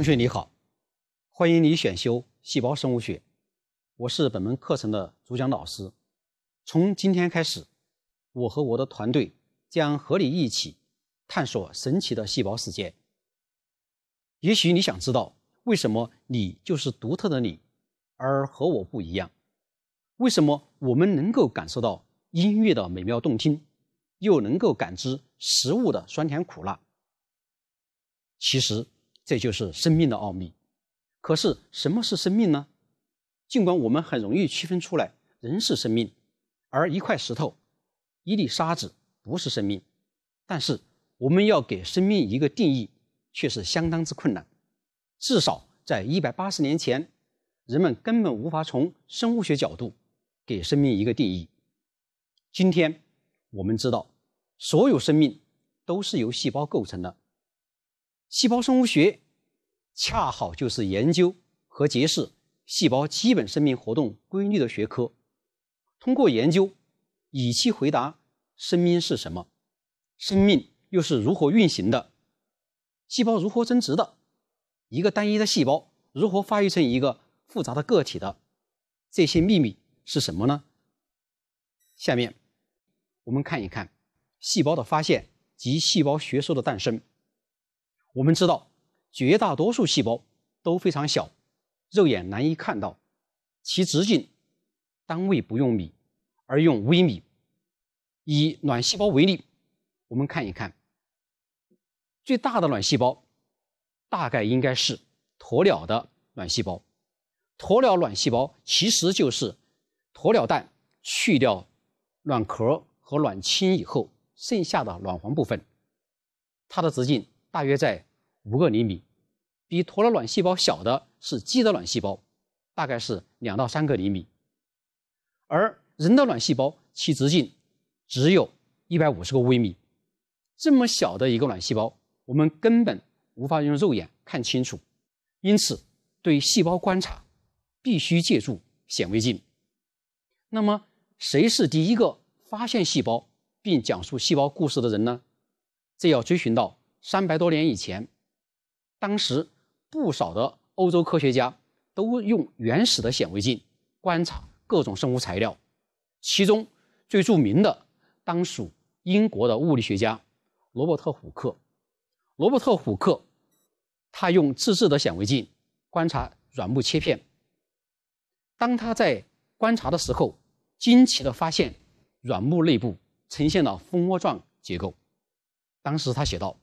同学你好，欢迎你选修《细胞生物学》，我是本门课程的主讲老师。从今天开始，我和我的团队将和你一起探索神奇的细胞世界。也许你想知道，为什么你就是独特的你，而和我不一样？为什么我们能够感受到音乐的美妙动听，又能够感知食物的酸甜苦辣？其实。这就是生命的奥秘，可是什么是生命呢？尽管我们很容易区分出来，人是生命，而一块石头、一粒沙子不是生命。但是，我们要给生命一个定义，却是相当之困难。至少在一百八十年前，人们根本无法从生物学角度给生命一个定义。今天，我们知道，所有生命都是由细胞构成的，细胞生物学。恰好就是研究和揭示细胞基本生命活动规律的学科。通过研究，以期回答：生命是什么？生命又是如何运行的？细胞如何增殖的？一个单一的细胞如何发育成一个复杂的个体的？这些秘密是什么呢？下面，我们看一看细胞的发现及细胞学说的诞生。我们知道。绝大多数细胞都非常小，肉眼难以看到，其直径单位不用米，而用微米。以卵细胞为例，我们看一看，最大的卵细胞大概应该是鸵鸟的卵细胞。鸵鸟卵细胞其实就是鸵鸟蛋去掉卵壳和卵清以后剩下的卵黄部分，它的直径大约在。五个厘米，比陀螺卵细胞小的是鸡的卵细胞，大概是两到三个厘米，而人的卵细胞其直径只有一百五十个微米，这么小的一个卵细胞，我们根本无法用肉眼看清楚，因此对细胞观察必须借助显微镜。那么，谁是第一个发现细胞并讲述细胞故事的人呢？这要追寻到三百多年以前。当时，不少的欧洲科学家都用原始的显微镜观察各种生物材料，其中最著名的当属英国的物理学家罗伯特虎克。罗伯特虎克他用自制的显微镜观察软木切片。当他在观察的时候，惊奇的发现软木内部呈现了蜂窝状结构。当时他写道：“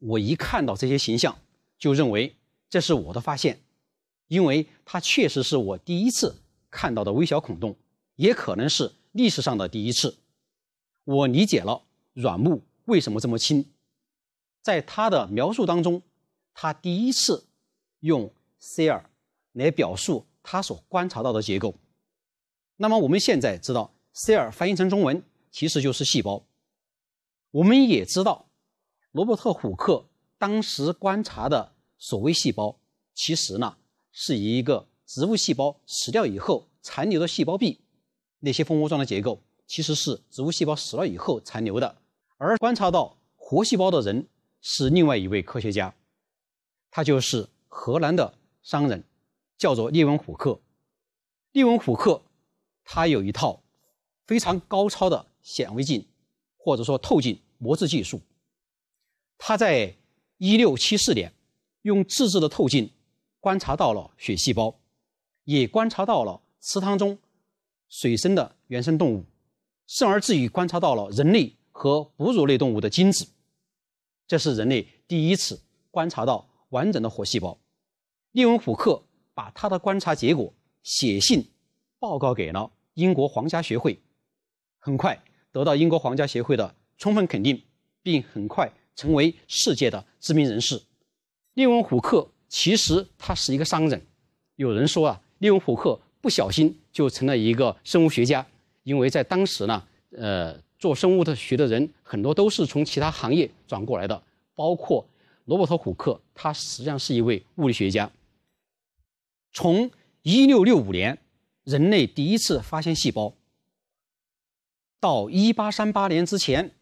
我一看到这些形象。”就认为这是我的发现，因为它确实是我第一次看到的微小孔洞，也可能是历史上的第一次。我理解了软木为什么这么轻。在他的描述当中，他第一次用 c e 来表述他所观察到的结构。那么我们现在知道 c e 翻译成中文其实就是细胞。我们也知道，罗伯特·虎克当时观察的。所谓细胞，其实呢，是以一个植物细胞死掉以后残留的细胞壁，那些蜂窝状的结构，其实是植物细胞死了以后残留的。而观察到活细胞的人是另外一位科学家，他就是荷兰的商人，叫做列文虎克。列文虎克，他有一套非常高超的显微镜，或者说透镜磨制技术。他在一六七四年。用自制的透镜观察到了血细胞，也观察到了池塘中水生的原生动物，甚而至于观察到了人类和哺乳类动物的精子。这是人类第一次观察到完整的活细胞。列文虎克把他的观察结果写信报告给了英国皇家学会，很快得到英国皇家学会的充分肯定，并很快成为世界的知名人士。列文虎克其实他是一个商人，有人说啊，列文虎克不小心就成了一个生物学家，因为在当时呢，呃，做生物的学的人很多都是从其他行业转过来的，包括罗伯特虎克，他实际上是一位物理学家。从一六六五年，人类第一次发现细胞，到一八三八年之前，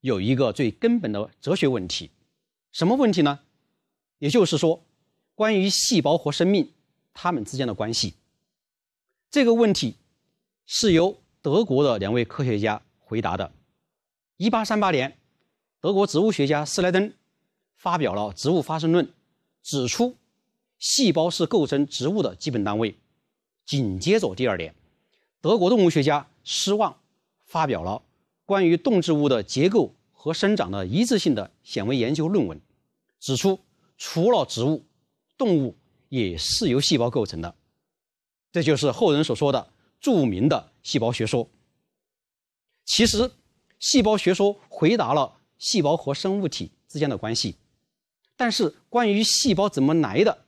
有一个最根本的哲学问题，什么问题呢？也就是说，关于细胞和生命它们之间的关系，这个问题是由德国的两位科学家回答的。一八三八年，德国植物学家施莱登发表了《植物发生论》，指出细胞是构成植物的基本单位。紧接着第二年，德国动物学家施旺发表了关于动植物的结构和生长的一致性的显微研究论文，指出。除了植物，动物也是由细胞构成的，这就是后人所说的著名的细胞学说。其实，细胞学说回答了细胞和生物体之间的关系，但是关于细胞怎么来的，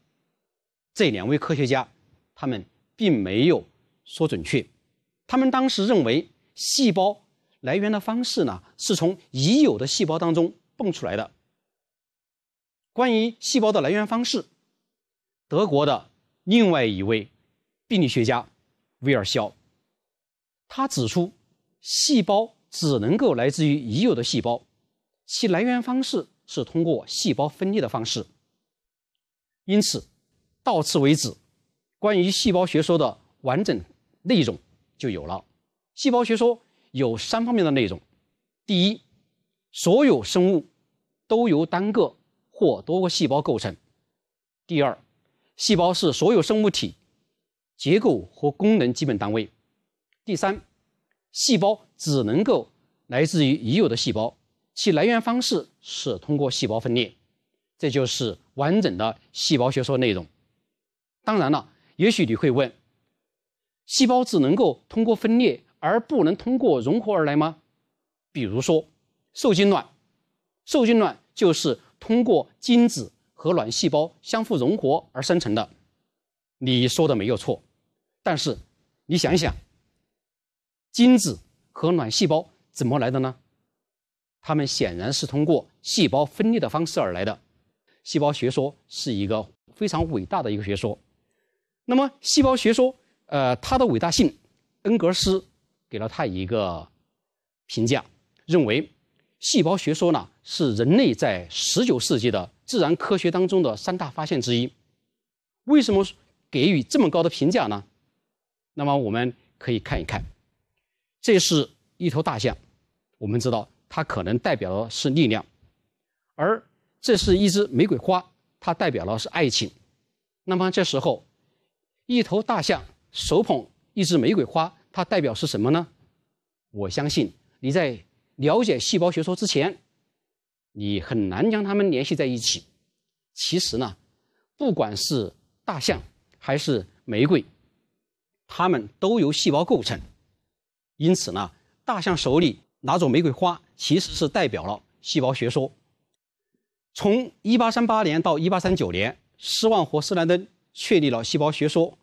这两位科学家他们并没有说准确。他们当时认为，细胞来源的方式呢，是从已有的细胞当中蹦出来的。关于细胞的来源方式，德国的另外一位病理学家威尔肖，他指出，细胞只能够来自于已有的细胞，其来源方式是通过细胞分裂的方式。因此，到此为止，关于细胞学说的完整内容就有了。细胞学说有三方面的内容：第一，所有生物都由单个。或多个细胞构成。第二，细胞是所有生物体结构和功能基本单位。第三，细胞只能够来自于已有的细胞，其来源方式是通过细胞分裂。这就是完整的细胞学说内容。当然了，也许你会问：细胞只能够通过分裂而不能通过融合而来吗？比如说，受精卵，受精卵就是。通过精子和卵细胞相互融合而生成的，你说的没有错，但是你想一想，精子和卵细胞怎么来的呢？它们显然是通过细胞分裂的方式而来的。细胞学说是一个非常伟大的一个学说。那么，细胞学说，呃，它的伟大性，恩格斯给了它一个评价，认为。细胞学说呢，是人类在十九世纪的自然科学当中的三大发现之一。为什么给予这么高的评价呢？那么我们可以看一看，这是一头大象，我们知道它可能代表的是力量，而这是一只玫瑰花，它代表的是爱情。那么这时候，一头大象手捧一支玫瑰花，它代表是什么呢？我相信你在。了解细胞学说之前，你很难将它们联系在一起。其实呢，不管是大象还是玫瑰，它们都由细胞构成。因此呢，大象手里拿着玫瑰花，其实是代表了细胞学说。从1838年到1839年，施旺和施兰登确立了细胞学说；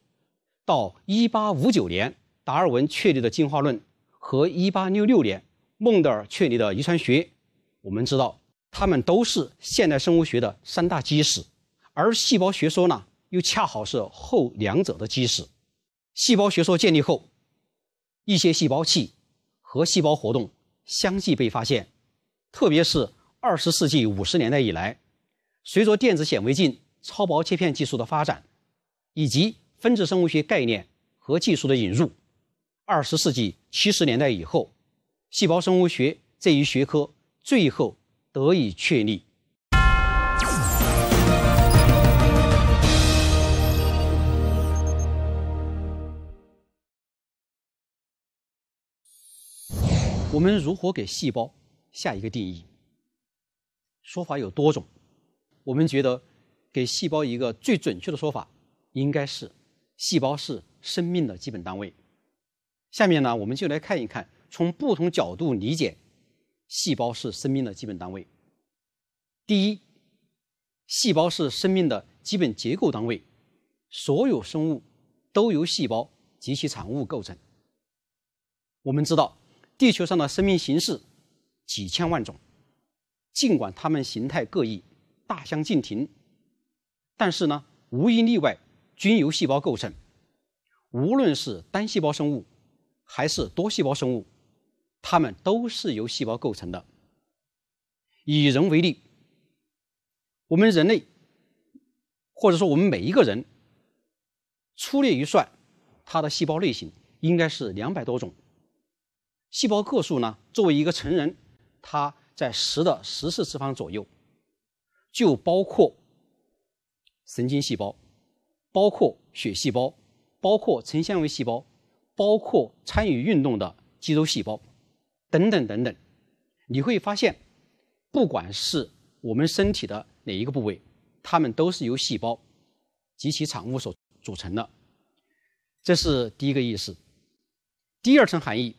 到1859年，达尔文确立了进化论；和1866年。孟德尔确立的遗传学，我们知道，它们都是现代生物学的三大基石，而细胞学说呢，又恰好是后两者的基石。细胞学说建立后，一些细胞器和细胞活动相继被发现，特别是二十世纪五十年代以来，随着电子显微镜、超薄切片技术的发展，以及分子生物学概念和技术的引入，二十世纪七十年代以后。细胞生物学这一学科最后得以确立。我们如何给细胞下一个定义？说法有多种。我们觉得，给细胞一个最准确的说法，应该是：细胞是生命的基本单位。下面呢，我们就来看一看。从不同角度理解，细胞是生命的基本单位。第一，细胞是生命的基本结构单位，所有生物都由细胞及其产物构成。我们知道，地球上的生命形式几千万种，尽管它们形态各异，大相径庭，但是呢，无一例外，均由细胞构成。无论是单细胞生物，还是多细胞生物。它们都是由细胞构成的。以人为例，我们人类或者说我们每一个人，粗略一算，它的细胞类型应该是两百多种。细胞个数呢，作为一个成人，它在十的十四次方左右，就包括神经细胞，包括血细胞，包括成纤维细胞，包括参与运动的肌肉细胞。等等等等，你会发现，不管是我们身体的哪一个部位，它们都是由细胞及其产物所组成的。这是第一个意思。第二层含义，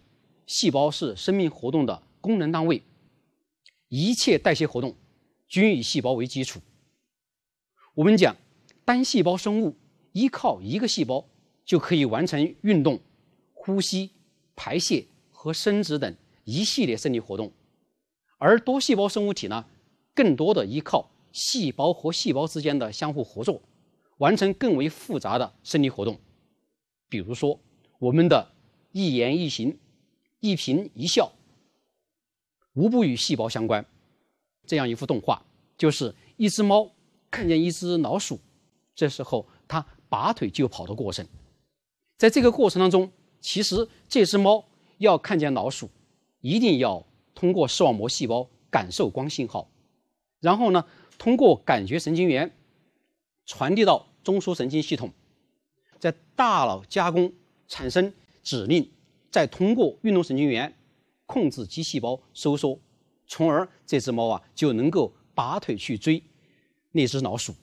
细胞是生命活动的功能单位，一切代谢活动均以细胞为基础。我们讲单细胞生物，依靠一个细胞就可以完成运动、呼吸、排泄和生殖等。一系列生理活动，而多细胞生物体呢，更多的依靠细胞和细胞之间的相互合作，完成更为复杂的生理活动。比如说，我们的一言一行、一颦一笑，无不与细胞相关。这样一幅动画，就是一只猫看见一只老鼠，这时候它拔腿就跑的过程。在这个过程当中，其实这只猫要看见老鼠。一定要通过视网膜细胞感受光信号，然后呢，通过感觉神经元传递到中枢神经系统，在大脑加工产生指令，再通过运动神经元控制肌细胞收缩，从而这只猫啊就能够拔腿去追那只老鼠。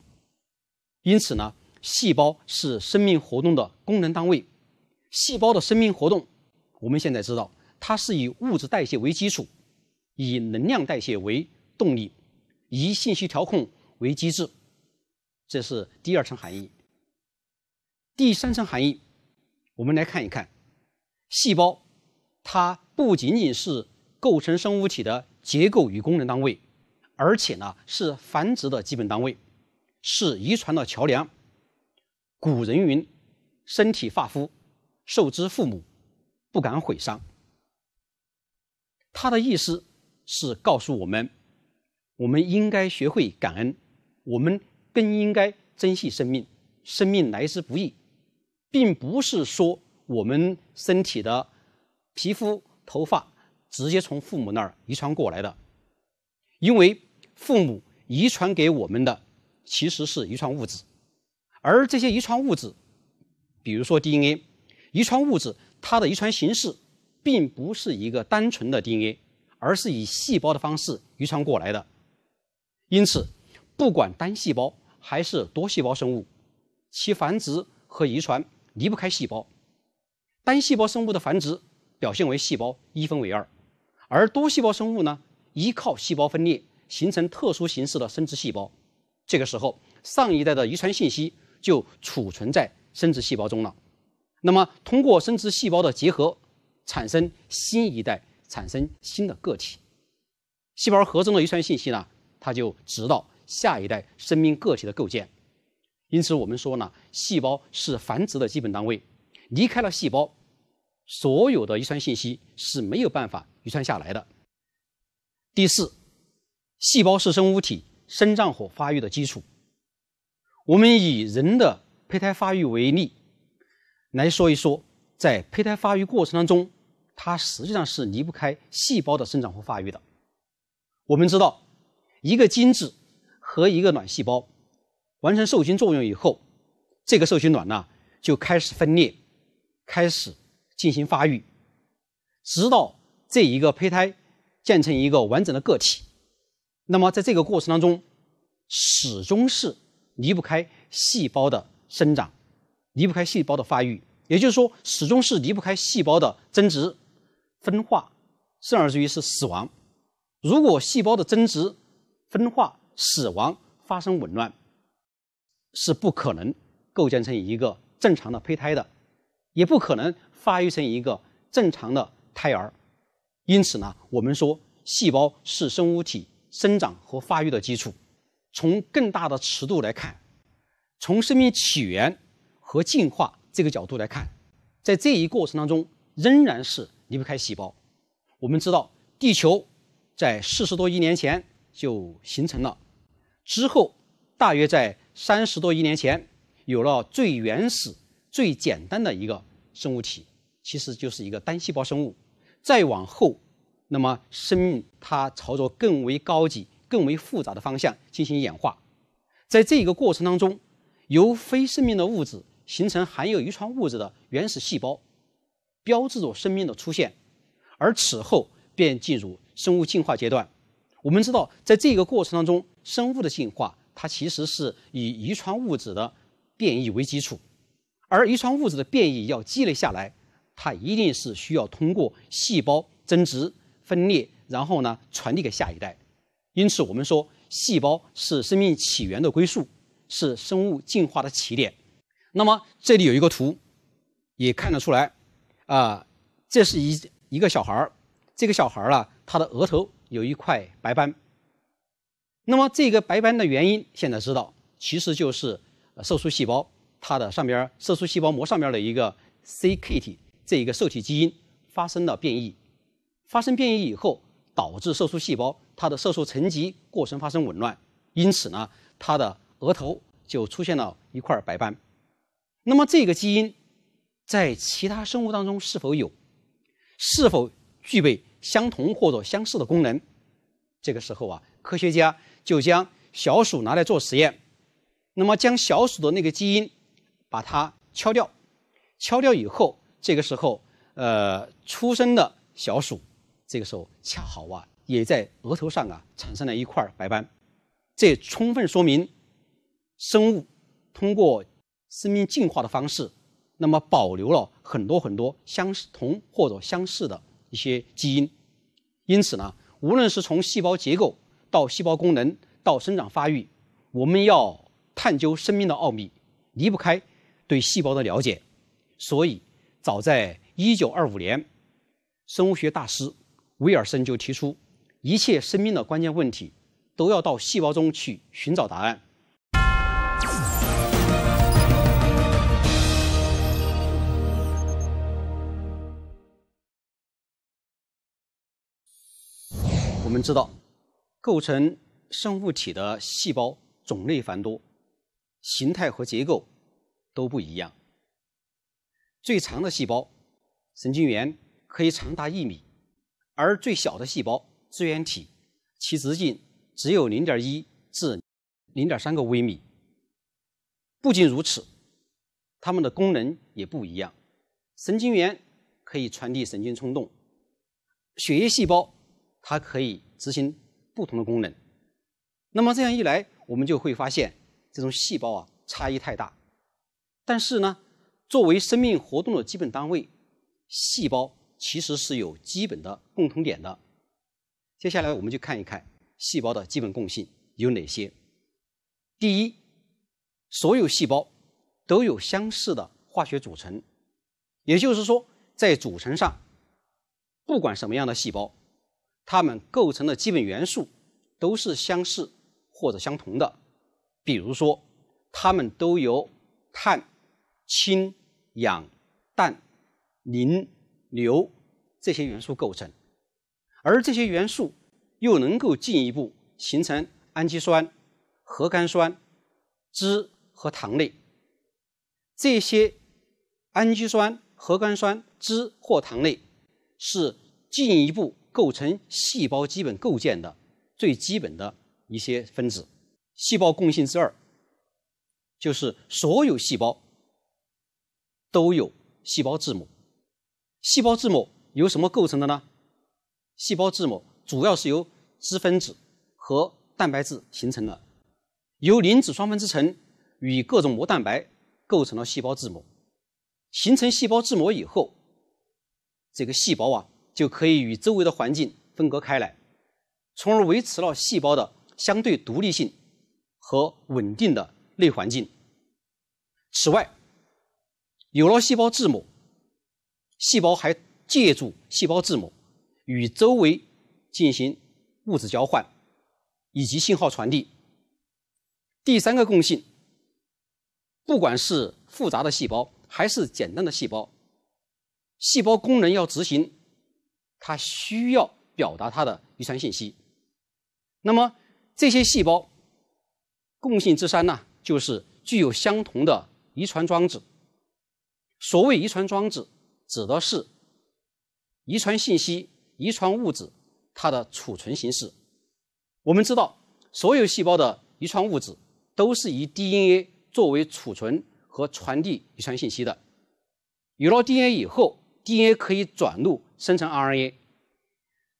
因此呢，细胞是生命活动的功能单位，细胞的生命活动，我们现在知道。它是以物质代谢为基础，以能量代谢为动力，以信息调控为机制，这是第二层含义。第三层含义，我们来看一看，细胞，它不仅仅是构成生物体的结构与功能单位，而且呢是繁殖的基本单位，是遗传的桥梁。古人云：“身体发肤，受之父母，不敢毁伤。”他的意思，是告诉我们，我们应该学会感恩，我们更应该珍惜生命。生命来之不易，并不是说我们身体的皮肤、头发直接从父母那儿遗传过来的，因为父母遗传给我们的其实是遗传物质，而这些遗传物质，比如说 DNA，遗传物质它的遗传形式。并不是一个单纯的 DNA，而是以细胞的方式遗传过来的。因此，不管单细胞还是多细胞生物，其繁殖和遗传离不开细胞。单细胞生物的繁殖表现为细胞一分为二，而多细胞生物呢，依靠细胞分裂形成特殊形式的生殖细胞。这个时候，上一代的遗传信息就储存在生殖细胞中了。那么，通过生殖细胞的结合。产生新一代，产生新的个体。细胞核中的遗传信息呢，它就指导下一代生命个体的构建。因此，我们说呢，细胞是繁殖的基本单位。离开了细胞，所有的遗传信息是没有办法遗传下来的。第四，细胞是生物体生长和发育的基础。我们以人的胚胎发育为例来说一说，在胚胎发育过程当中。它实际上是离不开细胞的生长和发育的。我们知道，一个精子和一个卵细胞完成受精作用以后，这个受精卵呢就开始分裂，开始进行发育，直到这一个胚胎建成一个完整的个体。那么在这个过程当中，始终是离不开细胞的生长，离不开细胞的发育，也就是说，始终是离不开细胞的增殖。分化、甚而之于是死亡。如果细胞的增殖、分化、死亡发生紊乱，是不可能构建成一个正常的胚胎的，也不可能发育成一个正常的胎儿。因此呢，我们说细胞是生物体生长和发育的基础。从更大的尺度来看，从生命起源和进化这个角度来看，在这一过程当中仍然是。离不开细胞。我们知道，地球在四十多亿年前就形成了，之后大约在三十多亿年前有了最原始、最简单的一个生物体，其实就是一个单细胞生物。再往后，那么生命它朝着更为高级、更为复杂的方向进行演化。在这个过程当中，由非生命的物质形成含有遗传物质的原始细胞。标志着生命的出现，而此后便进入生物进化阶段。我们知道，在这个过程当中，生物的进化它其实是以遗传物质的变异为基础，而遗传物质的变异要积累下来，它一定是需要通过细胞增殖、分裂，然后呢传递给下一代。因此，我们说细胞是生命起源的归宿，是生物进化的起点。那么，这里有一个图，也看得出来。啊，这是一一个小孩儿，这个小孩儿呢，他的额头有一块白斑。那么这个白斑的原因现在知道，其实就是色素细胞它的上边色素细胞膜上边的一个 CKT 这一个受体基因发生了变异，发生变异以后导致色素细胞它的色素沉积过程发生紊乱，因此呢，它的额头就出现了一块白斑。那么这个基因。在其他生物当中是否有、是否具备相同或者相似的功能？这个时候啊，科学家就将小鼠拿来做实验，那么将小鼠的那个基因把它敲掉，敲掉以后，这个时候，呃，出生的小鼠，这个时候恰好啊，也在额头上啊产生了一块白斑，这充分说明生物通过生命进化的方式。那么保留了很多很多相同或者相似的一些基因，因此呢，无论是从细胞结构到细胞功能到生长发育，我们要探究生命的奥秘，离不开对细胞的了解。所以，早在1925年，生物学大师威尔森就提出，一切生命的关键问题都要到细胞中去寻找答案。我们知道，构成生物体的细胞种类繁多，形态和结构都不一样。最长的细胞神经元可以长达一米，而最小的细胞支原体其直径只有0.1至0.3个微米。不仅如此，它们的功能也不一样。神经元可以传递神经冲动，血液细胞。它可以执行不同的功能，那么这样一来，我们就会发现这种细胞啊差异太大。但是呢，作为生命活动的基本单位，细胞其实是有基本的共同点的。接下来我们就看一看细胞的基本共性有哪些。第一，所有细胞都有相似的化学组成，也就是说，在组成上，不管什么样的细胞。它们构成的基本元素都是相似或者相同的，比如说，它们都由碳、氢、氧、氮、磷、硫这些元素构成，而这些元素又能够进一步形成氨基酸、核苷酸、脂和糖类。这些氨基酸、核苷酸、脂或糖类是进一步。构成细胞基本构建的最基本的一些分子，细胞共性之二，就是所有细胞都有细胞质膜。细胞质膜由什么构成的呢？细胞质膜主要是由脂分子和蛋白质形成的，由磷脂双分子层与各种膜蛋白构成了细胞质膜。形成细胞质膜以后，这个细胞啊。就可以与周围的环境分隔开来，从而维持了细胞的相对独立性和稳定的内环境。此外，有了细胞质母，细胞还借助细胞质母与周围进行物质交换以及信号传递。第三个共性，不管是复杂的细胞还是简单的细胞，细胞功能要执行。它需要表达它的遗传信息，那么这些细胞共性之三呢，就是具有相同的遗传装置。所谓遗传装置，指的是遗传信息、遗传物质它的储存形式。我们知道，所有细胞的遗传物质都是以 DNA 作为储存和传递遗传信息的。有了 DNA 以后。DNA 可以转录生成 RNA，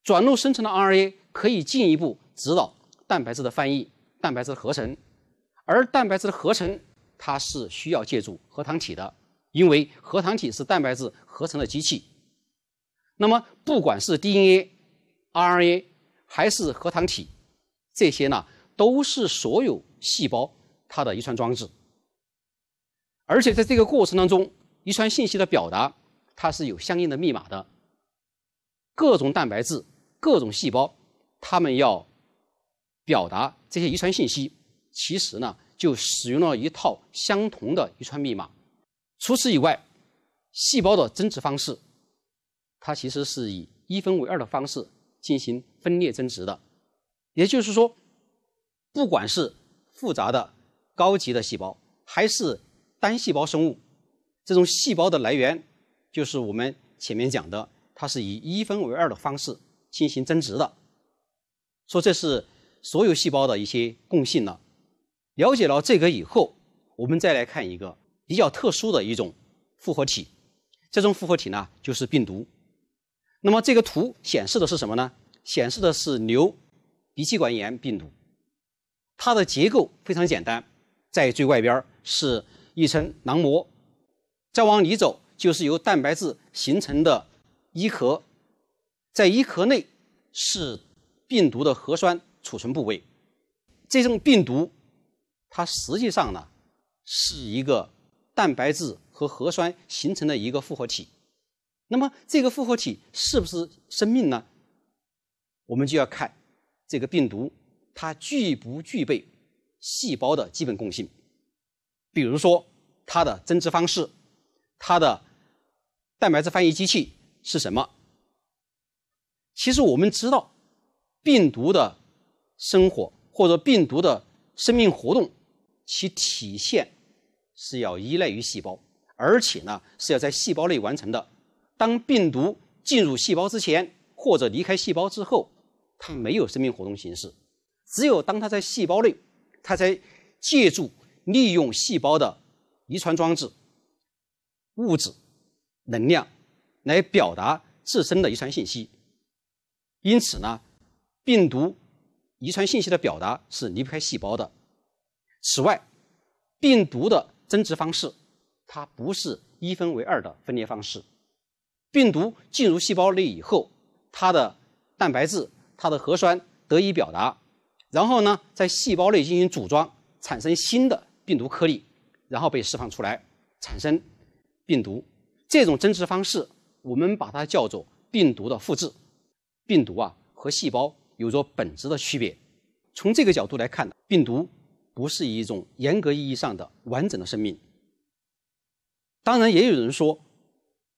转录生成的 RNA 可以进一步指导蛋白质的翻译、蛋白质的合成，而蛋白质的合成它是需要借助核糖体的，因为核糖体是蛋白质合成的机器。那么，不管是 DNA、RNA 还是核糖体，这些呢都是所有细胞它的遗传装置。而且在这个过程当中，遗传信息的表达。它是有相应的密码的，各种蛋白质、各种细胞，它们要表达这些遗传信息，其实呢就使用了一套相同的遗传密码。除此以外，细胞的增殖方式，它其实是以一分为二的方式进行分裂增殖的。也就是说，不管是复杂的高级的细胞，还是单细胞生物，这种细胞的来源。就是我们前面讲的，它是以一分为二的方式进行增值的，说这是所有细胞的一些共性了。了解了这个以后，我们再来看一个比较特殊的一种复合体。这种复合体呢，就是病毒。那么这个图显示的是什么呢？显示的是牛鼻气管炎病毒，它的结构非常简单，在最外边是一层囊膜，再往里走。就是由蛋白质形成的衣壳，在衣壳内是病毒的核酸储存部位。这种病毒，它实际上呢是一个蛋白质和核酸形成的一个复合体。那么这个复合体是不是生命呢？我们就要看这个病毒它具不具备细胞的基本共性，比如说它的增殖方式，它的。蛋白质翻译机器是什么？其实我们知道，病毒的生活或者病毒的生命活动，其体现是要依赖于细胞，而且呢是要在细胞内完成的。当病毒进入细胞之前或者离开细胞之后，它没有生命活动形式。只有当它在细胞内，它才借助利用细胞的遗传装置物质。能量来表达自身的遗传信息，因此呢，病毒遗传信息的表达是离不开细胞的。此外，病毒的增殖方式，它不是一分为二的分裂方式。病毒进入细胞内以后，它的蛋白质、它的核酸得以表达，然后呢，在细胞内进行组装，产生新的病毒颗粒，然后被释放出来，产生病毒。这种增殖方式，我们把它叫做病毒的复制。病毒啊和细胞有着本质的区别。从这个角度来看，病毒不是一种严格意义上的完整的生命。当然，也有人说，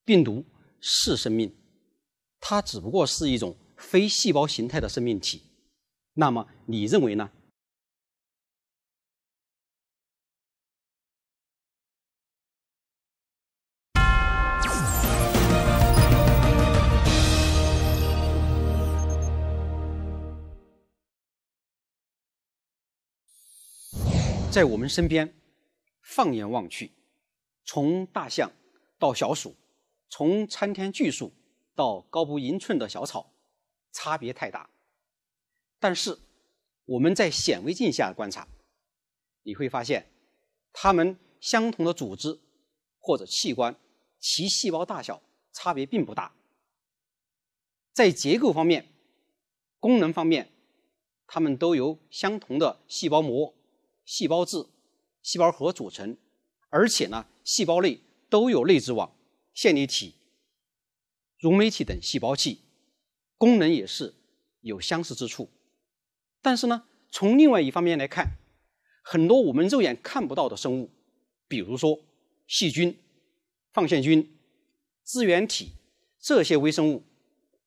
病毒是生命，它只不过是一种非细胞形态的生命体。那么，你认为呢？在我们身边，放眼望去，从大象到小鼠，从参天巨树到高不一寸的小草，差别太大。但是我们在显微镜下观察，你会发现，它们相同的组织或者器官，其细胞大小差别并不大。在结构方面、功能方面，它们都有相同的细胞膜。细胞质、细胞核组成，而且呢，细胞内都有内质网、线粒体、溶酶体等细胞器，功能也是有相似之处。但是呢，从另外一方面来看，很多我们肉眼看不到的生物，比如说细菌、放线菌、支原体这些微生物，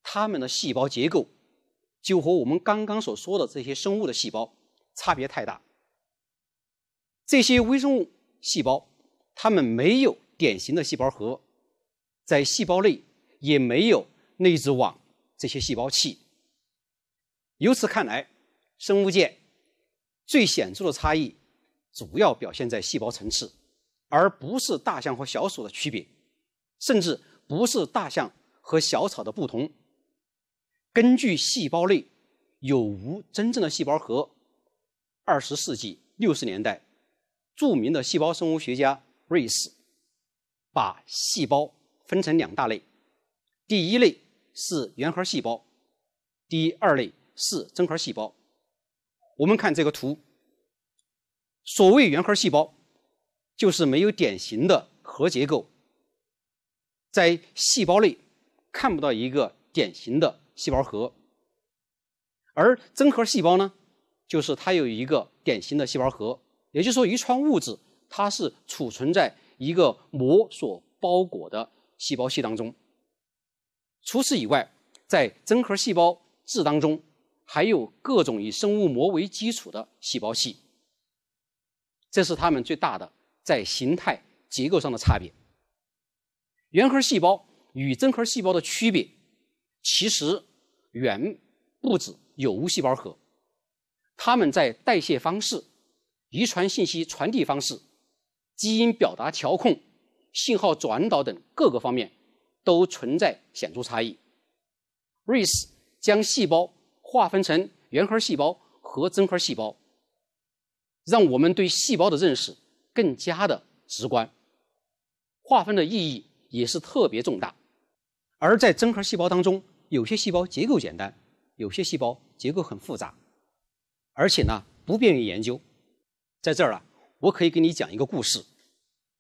它们的细胞结构就和我们刚刚所说的这些生物的细胞差别太大。这些微生物细胞，它们没有典型的细胞核，在细胞内也没有内质网这些细胞器。由此看来，生物界最显著的差异主要表现在细胞层次，而不是大象和小鼠的区别，甚至不是大象和小草的不同。根据细胞内有无真正的细胞核，二十世纪六十年代。著名的细胞生物学家瑞士把细胞分成两大类，第一类是原核细胞，第二类是真核细胞。我们看这个图，所谓原核细胞，就是没有典型的核结构，在细胞内看不到一个典型的细胞核。而真核细胞呢，就是它有一个典型的细胞核。也就是说，遗传物质它是储存在一个膜所包裹的细胞系当中。除此以外，在真核细胞质当中还有各种以生物膜为基础的细胞系，这是它们最大的在形态结构上的差别。原核细胞与真核细胞的区别，其实远不止有无细胞核，它们在代谢方式。遗传信息传递方式、基因表达调控、信号转导等各个方面都存在显著差异。RIS 将细胞划分成原核细胞和真核细胞，让我们对细胞的认识更加的直观。划分的意义也是特别重大。而在真核细胞当中，有些细胞结构简单，有些细胞结构很复杂，而且呢不便于研究。在这儿啊，我可以给你讲一个故事，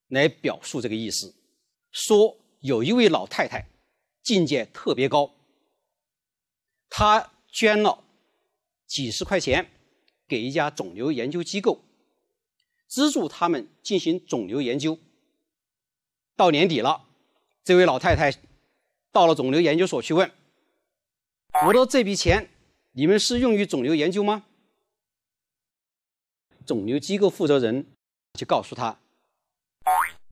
来表述这个意思。说有一位老太太，境界特别高，她捐了几十块钱给一家肿瘤研究机构，资助他们进行肿瘤研究。到年底了，这位老太太到了肿瘤研究所去问：“我的这笔钱，你们是用于肿瘤研究吗？”肿瘤机构负责人就告诉他：“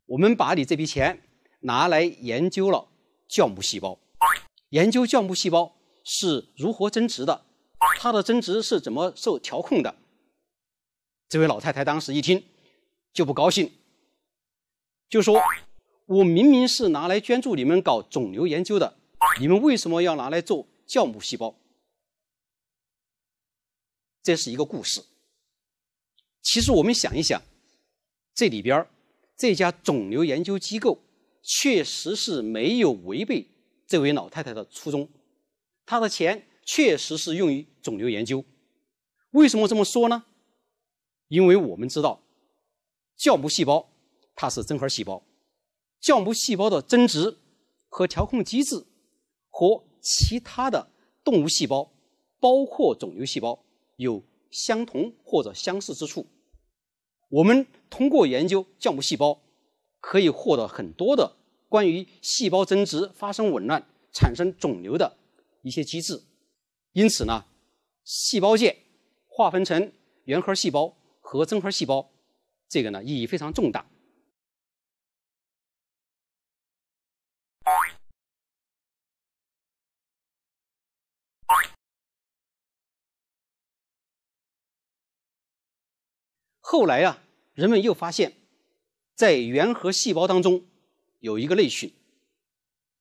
我们把你这笔钱拿来研究了酵母细胞，研究酵母细胞是如何增殖的，它的增殖是怎么受调控的。”这位老太太当时一听就不高兴，就说：“我明明是拿来捐助你们搞肿瘤研究的，你们为什么要拿来做酵母细胞？”这是一个故事。其实我们想一想，这里边这家肿瘤研究机构确实是没有违背这位老太太的初衷，她的钱确实是用于肿瘤研究。为什么这么说呢？因为我们知道酵母细胞它是真核细胞，酵母细胞的增殖和调控机制和其他的动物细胞，包括肿瘤细胞有。相同或者相似之处，我们通过研究酵母细胞，可以获得很多的关于细胞增殖发生紊乱、产生肿瘤的一些机制。因此呢，细胞界划分成原核细胞和真核细胞，这个呢意义非常重大。后来啊，人们又发现，在原核细胞当中有一个类群，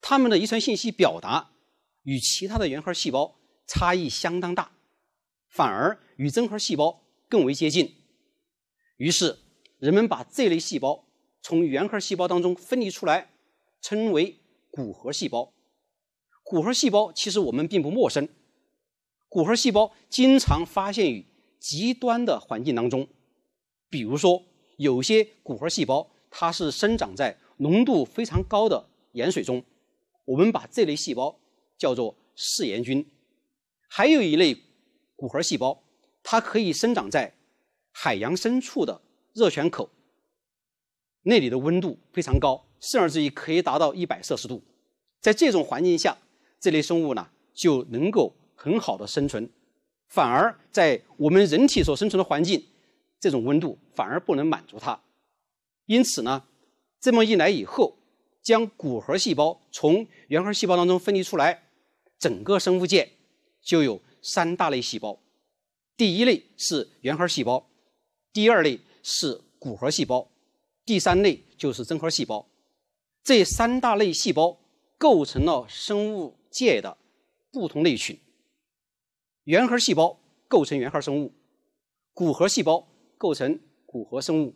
它们的遗传信息表达与其他的原核细胞差异相当大，反而与真核细胞更为接近。于是，人们把这类细胞从原核细胞当中分离出来，称为骨核细胞。骨核细胞其实我们并不陌生，骨核细胞经常发现于极端的环境当中。比如说，有些骨核细胞它是生长在浓度非常高的盐水中，我们把这类细胞叫做嗜盐菌。还有一类骨核细胞，它可以生长在海洋深处的热泉口，那里的温度非常高，甚至于可以达到一百摄氏度。在这种环境下，这类生物呢就能够很好的生存。反而在我们人体所生存的环境，这种温度反而不能满足它，因此呢，这么一来以后，将骨核细胞从原核细胞当中分离出来，整个生物界就有三大类细胞：第一类是原核细胞，第二类是骨核细胞，第三类就是真核细胞。这三大类细胞构成了生物界的不同类群。原核细胞构成原核生物，骨核细胞。构成骨核生物，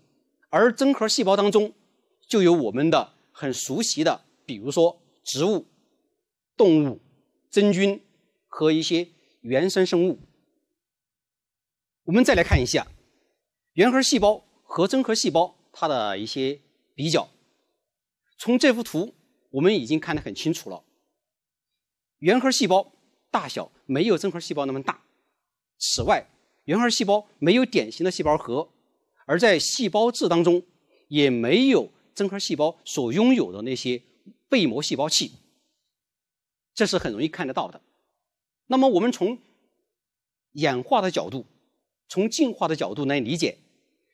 而真核细胞当中就有我们的很熟悉的，比如说植物、动物、真菌和一些原生生物。我们再来看一下原核细胞和真核细胞它的一些比较。从这幅图我们已经看得很清楚了，原核细胞大小没有真核细胞那么大。此外，原核细胞没有典型的细胞核，而在细胞质当中也没有真核细胞所拥有的那些被膜细胞器，这是很容易看得到的。那么，我们从演化的角度，从进化的角度来理解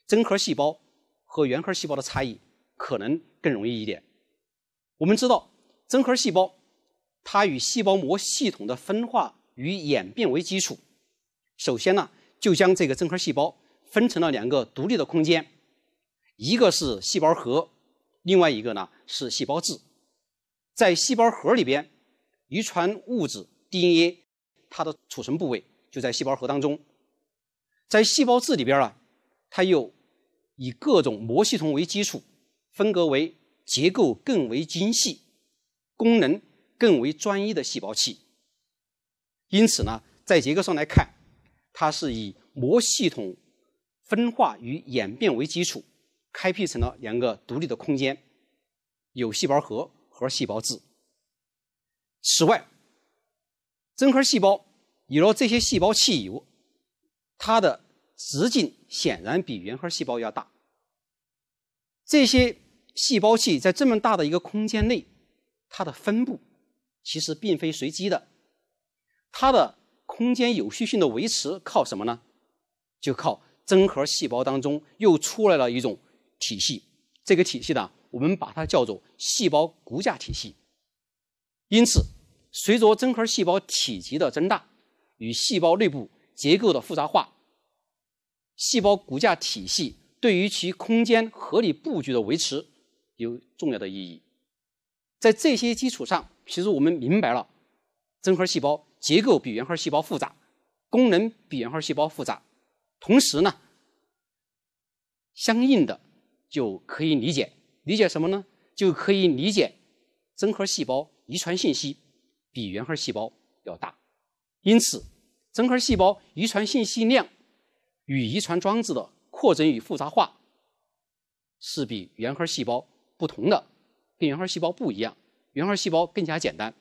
真核细胞和原核细胞的差异，可能更容易一点。我们知道，真核细胞它与细胞膜系统的分化与演变为基础，首先呢。就将这个真核细胞分成了两个独立的空间，一个是细胞核，另外一个呢是细胞质。在细胞核里边，遗传物质 DNA 它的储存部位就在细胞核当中。在细胞质里边啊，它又以各种膜系统为基础，分隔为结构更为精细、功能更为专一的细胞器。因此呢，在结构上来看。它是以膜系统分化与演变为基础，开辟成了两个独立的空间，有细胞核和细胞质。此外，真核细胞有了这些细胞器以后，它的直径显然比原核细胞要大。这些细胞器在这么大的一个空间内，它的分布其实并非随机的，它的。空间有序性的维持靠什么呢？就靠真核细胞当中又出来了一种体系，这个体系呢，我们把它叫做细胞骨架体系。因此，随着真核细胞体积的增大与细胞内部结构的复杂化，细胞骨架体系对于其空间合理布局的维持有重要的意义。在这些基础上，其实我们明白了，真核细胞。结构比原核细胞复杂，功能比原核细胞复杂，同时呢，相应的就可以理解理解什么呢？就可以理解真核细胞遗传信息比原核细胞要大，因此真核细胞遗传信息量与遗传装置的扩展与复杂化是比原核细胞不同的，跟原核细胞不一样，原核细胞更加简单。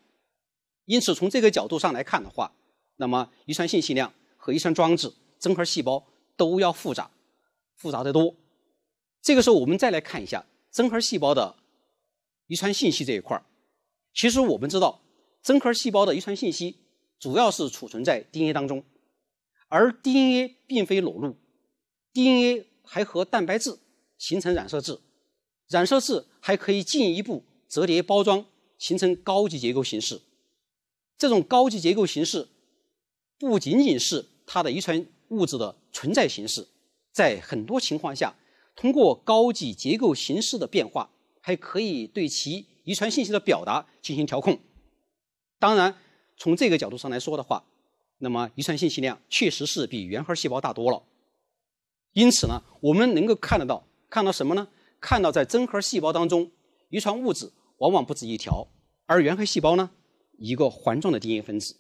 因此，从这个角度上来看的话，那么遗传信息量和遗传装置真核细胞都要复杂，复杂得多。这个时候，我们再来看一下真核细胞的遗传信息这一块儿。其实我们知道，真核细胞的遗传信息主要是储存在 DNA 当中，而 DNA 并非裸露，DNA 还和蛋白质形成染色质，染色质还可以进一步折叠包装，形成高级结构形式。这种高级结构形式不仅仅是它的遗传物质的存在形式，在很多情况下，通过高级结构形式的变化，还可以对其遗传信息的表达进行调控。当然，从这个角度上来说的话，那么遗传信息量确实是比原核细胞大多了。因此呢，我们能够看得到，看到什么呢？看到在真核细胞当中，遗传物质往往不止一条，而原核细胞呢？一个环状的 DNA 分子，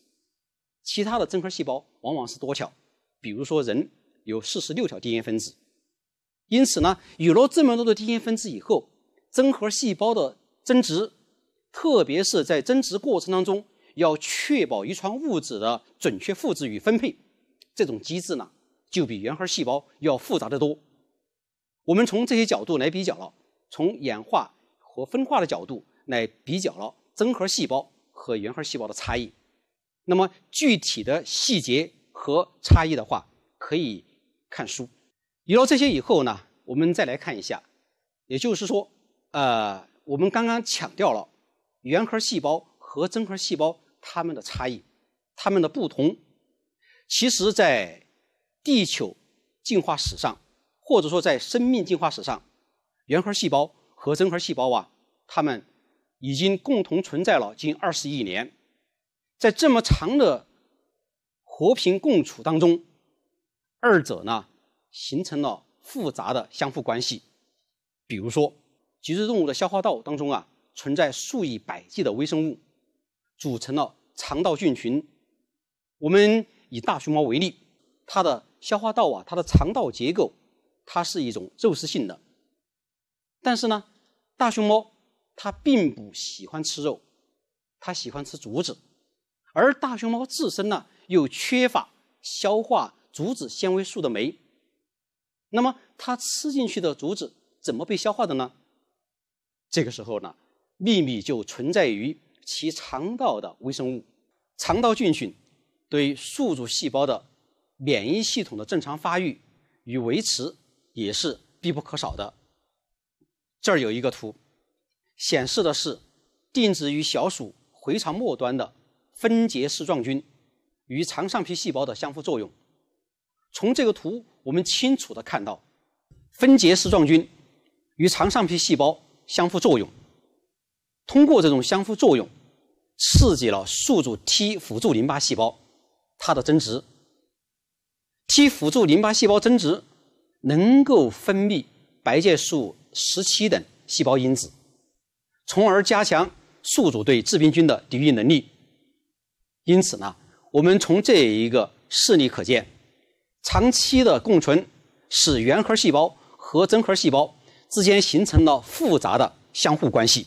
其他的真核细胞往往是多条，比如说人有46条 DNA 分子。因此呢，有了这么多的 DNA 分子以后，真核细胞的增殖，特别是在增殖过程当中，要确保遗传物质的准确复制与分配，这种机制呢，就比原核细胞要复杂得多。我们从这些角度来比较了，从演化和分化的角度来比较了真核细胞。和原核细胞的差异，那么具体的细节和差异的话，可以看书。有了这些以后呢，我们再来看一下，也就是说，呃，我们刚刚强调了原核细胞和真核细胞它们的差异，它们的不同。其实，在地球进化史上，或者说在生命进化史上，原核细胞和真核细胞啊，它们。已经共同存在了近二十亿年，在这么长的和平共处当中，二者呢形成了复杂的相互关系。比如说，脊椎动物的消化道当中啊，存在数以百计的微生物，组成了肠道菌群。我们以大熊猫为例，它的消化道啊，它的肠道结构，它是一种肉食性的。但是呢，大熊猫。它并不喜欢吃肉，它喜欢吃竹子，而大熊猫自身呢又缺乏消化竹子纤维素的酶，那么它吃进去的竹子怎么被消化的呢？这个时候呢，秘密就存在于其肠道的微生物，肠道菌群对宿主细胞的免疫系统的正常发育与维持也是必不可少的。这儿有一个图。显示的是定植于小鼠回肠末端的分节丝状菌与肠上皮细胞的相互作用。从这个图，我们清楚的看到，分节丝状菌与肠上皮细胞相互作用，通过这种相互作用，刺激了宿主 T 辅助淋巴细胞它的增殖。T 辅助淋巴细胞增殖能够分泌白介素十七等细胞因子。从而加强宿主对致病菌的抵御能力。因此呢，我们从这一个事例可见，长期的共存使原核细胞和真核细胞之间形成了复杂的相互关系。